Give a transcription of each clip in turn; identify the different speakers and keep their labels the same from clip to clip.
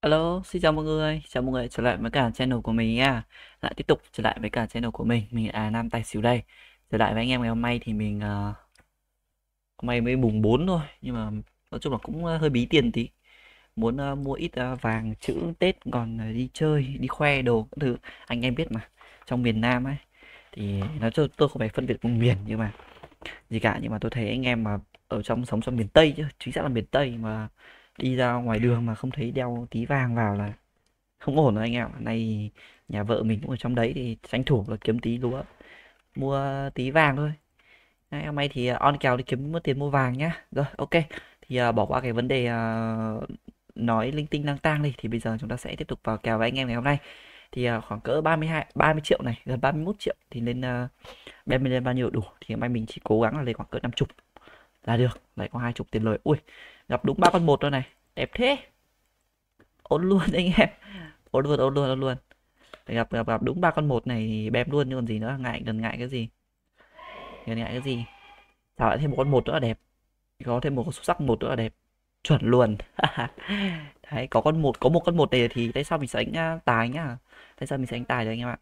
Speaker 1: Alo, xin chào mọi người, chào mọi người trở lại với cả channel của mình nha Lại tiếp tục trở lại với cả channel của mình, mình là Nam Tài Xỉu đây Trở lại với anh em ngày hôm nay thì mình uh, Hôm nay mới bùng 4 thôi, nhưng mà nói chung là cũng ờ, hơi bí tiền tí Muốn uh, mua ít uh, vàng chữ Tết còn đi chơi, đi khoe đồ các thứ Anh em biết mà, trong miền Nam ấy Thì nói chung tôi không phải phân biệt vùng miền nhưng mà Gì cả, nhưng mà tôi thấy anh em mà ở trong sống trong miền Tây chứ, chính xác là miền Tây mà đi ra ngoài đường mà không thấy đeo tí vàng vào là không ổn rồi anh em này nhà vợ mình cũng ở trong đấy thì tranh thủ là kiếm tí lúa mua tí vàng thôi Đấy, hôm nay thì à, on kèo đi kiếm tiền mua vàng nhá rồi ok thì uh, bỏ qua cái vấn đề uh, nói linh tinh lang tang đi thì bây giờ chúng ta sẽ tiếp tục vào kèo với anh em ngày hôm nay thì uh, khoảng cỡ 32 30 triệu này gần 31 triệu thì nên uh, bên mình lên bao nhiêu đủ thì hôm nay mình chỉ cố gắng là lấy khoảng cỡ năm chục là được lại có hai chục tiền lời ui gặp đúng ba con một rồi này đẹp thế ổn luôn anh em ổn luôn ổn luôn ổn luôn gặp gặp gặp đúng ba con một này thì luôn chứ còn gì nữa ngại gần ngại cái gì gần ngại cái gì sao lại thêm một con một nữa là đẹp có thêm một con xuất sắc một nữa là đẹp chuẩn luôn đấy có con một có một con một này thì tại sao mình sẽ đánh à, tài nhá tại sao mình sẽ đánh tài đấy anh em ạ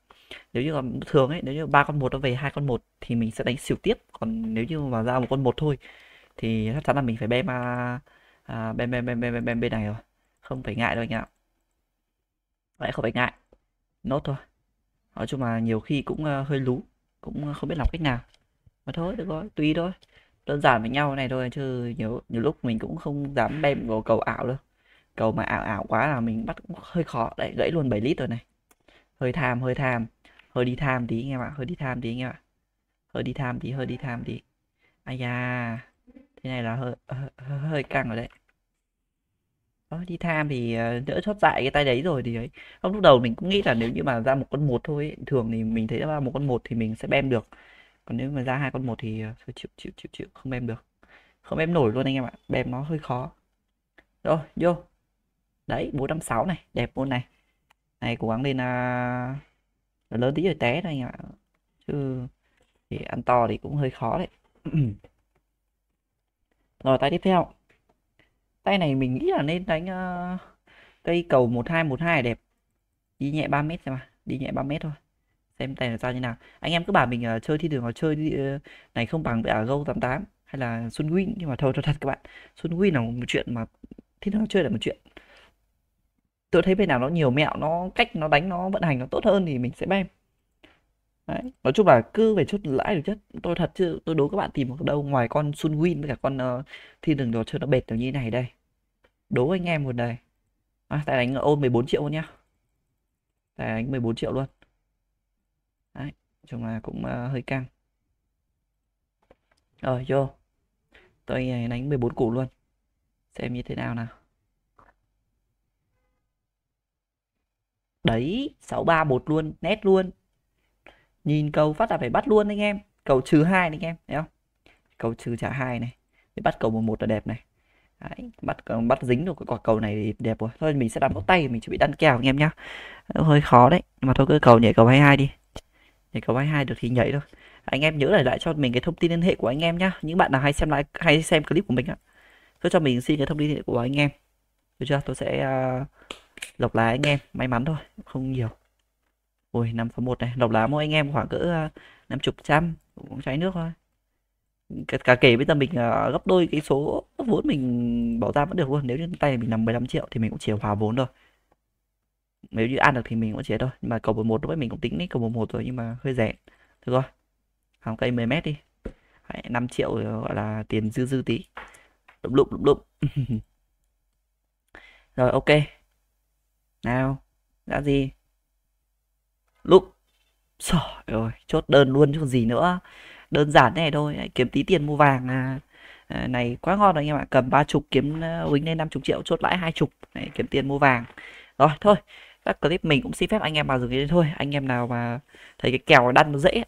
Speaker 1: nếu như còn thường ấy nếu như ba con một nó về hai con một thì mình sẽ đánh xỉu tiếp còn nếu như mà ra một con một thôi thì chắc chắn là mình phải bem à, à, bem, bem, bem, bem, bem bên này rồi không phải ngại đâu anh ạ vậy không phải ngại nốt thôi nói chung là nhiều khi cũng uh, hơi lú cũng không biết làm cách nào mà thôi được rồi tùy thôi đơn giản với nhau này thôi chứ nhiều nhiều lúc mình cũng không dám bem vào cầu ảo đâu cầu mà ảo ảo quá là mình bắt cũng hơi khó đấy gãy luôn 7 lít rồi này hơi tham hơi tham hơi đi tham tí anh em ạ hơi đi tham tí anh em ạ hơi đi tham tí hơi đi tham tí ai da thế này là hơi hơi, hơi căng rồi đấy đó, đi tham thì ờ, đỡ chót dại cái tay đấy rồi thì ấy không lúc đầu mình cũng nghĩ là nếu như mà ra một con một thôi ấy, thường thì mình thấy ra một con một thì mình sẽ bem được còn nếu mà ra hai con một thì ờ, thôi chịu chịu chịu chịu không bem được không bem nổi luôn anh em ạ bem nó hơi khó rồi vô đấy bốn trăm sáu này đẹp luôn này này cố gắng lên à... lớn tí rồi té thôi anh ạ chứ thì ăn to thì cũng hơi khó đấy rồi tay tiếp theo tay này mình nghĩ là nên đánh uh, cây cầu 1212 đẹp đi nhẹ 3 mét xem mà đi nhẹ 3 mét thôi xem tay là sao như nào anh em cứ bảo mình uh, chơi thi đường mà chơi uh, này không bằng với Go 88 hay là Sun Win nhưng mà thôi cho thật các bạn Sun Win là một chuyện mà thi đường chơi là một chuyện tôi thấy bên nào nó nhiều mẹo nó cách nó đánh nó vận hành nó tốt hơn thì mình sẽ bay Đấy. Nói chung là cứ phải chốt lãi được chất Tôi thật chứ tôi đố các bạn tìm một đâu Ngoài con Sun Win với cả con uh, Thiên đường đồ chơi nó bệt được như này đây Đố anh em một đây à, Tại đánh ôn 14 triệu luôn nhá Tại đánh 14 triệu luôn Đấy chung là cũng uh, hơi căng Rồi vô Tôi ờ, đánh 14 củ luôn Xem như thế nào nào Đấy 631 luôn Nét luôn nhìn cầu phát là phải bắt luôn anh em cầu trừ hai anh em thấy không cầu trừ trả hai này để bắt cầu một một là đẹp này Đấy, bắt bắt dính được quả cầu này thì đẹp rồi thôi mình sẽ đặt mẫu tay mình chuẩn bị đăng kèo anh em nhá hơi khó đấy nhưng mà thôi cứ cầu nhảy cầu 22 đi nhảy cầu 22 được thì nhảy thôi anh em nhớ để lại cho mình cái thông tin liên hệ của anh em nhá những bạn nào hay xem lại hay xem clip của mình ạ, cứ cho mình xin cái thông tin liên hệ của anh em được chưa tôi sẽ uh, lọc lá anh em may mắn thôi không nhiều ui năm sáu một này độc lá mỗi anh em khoảng cỡ à, năm chục trăm cũng cháy nước thôi cả, cả kể bây giờ mình uh, gấp đôi cái số vốn mình bỏ ra vẫn được luôn nếu như tay mình nằm 15 triệu thì mình cũng chỉ hòa vốn thôi nếu như ăn được thì mình cũng chế thôi nhưng mà cầu một đối với mình cũng tính đấy cầu một một rồi nhưng mà hơi rẻ thôi. rồi hàng cây 10 mét đi Đấy, 5 triệu gọi là tiền dư dư tí lụm lụm lụm lụm rồi ok nào đã gì lúc trời ơi chốt đơn luôn chứ còn gì nữa đơn giản thế này thôi kiếm tí tiền mua vàng à. à này quá ngon rồi anh em ạ cầm ba chục kiếm ờ, quýnh lên năm chục triệu chốt lãi hai chục kiếm tiền mua vàng rồi thôi các clip mình cũng xin phép anh em vào dừng đến thôi anh em nào mà thấy cái kèo đăng nó dễ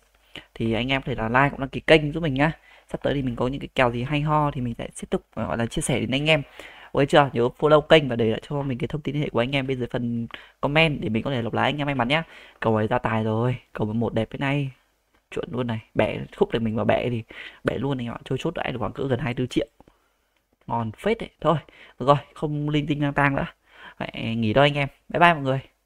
Speaker 1: thì anh em có thể là like cũng đăng ký kênh giúp mình nhá sắp tới thì mình có những cái kèo gì hay ho thì mình sẽ tiếp tục gọi là chia sẻ đến anh em ok chưa nhớ follow kênh và để lại cho mình cái thông tin liên hệ của anh em bên dưới phần comment để mình có thể lọc lá anh em may mắn nhé cầu ấy ra tài rồi cầu một đẹp thế này chuẩn luôn này bẻ khúc này mình vào bẻ thì bẻ luôn này bạn chơi chốt lại được khoảng cỡ gần 24 triệu ngon phết đấy thôi rồi không linh tinh lang tang nữa Vậy, nghỉ thôi anh em bye bye mọi người